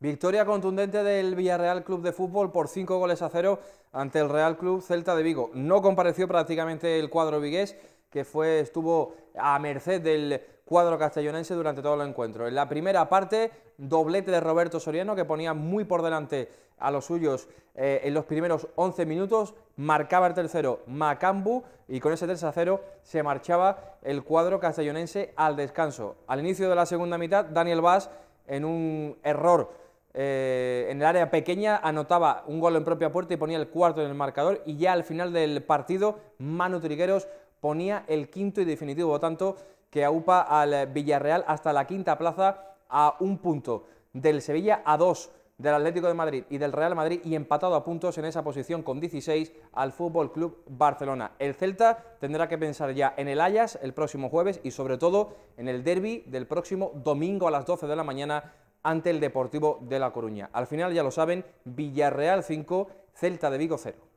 Victoria contundente del Villarreal Club de Fútbol por 5 goles a 0 ante el Real Club Celta de Vigo. No compareció prácticamente el cuadro vigués, que fue, estuvo a merced del cuadro castellonense durante todo el encuentro. En la primera parte, doblete de Roberto Soriano, que ponía muy por delante a los suyos eh, en los primeros 11 minutos, marcaba el tercero Macambu y con ese 3 a 0 se marchaba el cuadro castellonense al descanso. Al inicio de la segunda mitad, Daniel Vaz, en un error eh, en el área pequeña, anotaba un gol en propia puerta y ponía el cuarto en el marcador y ya al final del partido Manu Trigueros ponía el quinto y definitivo, tanto que aupa al Villarreal hasta la quinta plaza a un punto, del Sevilla a dos, del Atlético de Madrid y del Real Madrid y empatado a puntos en esa posición con 16 al Fútbol Club Barcelona. El Celta tendrá que pensar ya en el Ayas el próximo jueves y sobre todo en el derby del próximo domingo a las 12 de la mañana ante el Deportivo de La Coruña. Al final, ya lo saben, Villarreal 5, Celta de Vigo 0.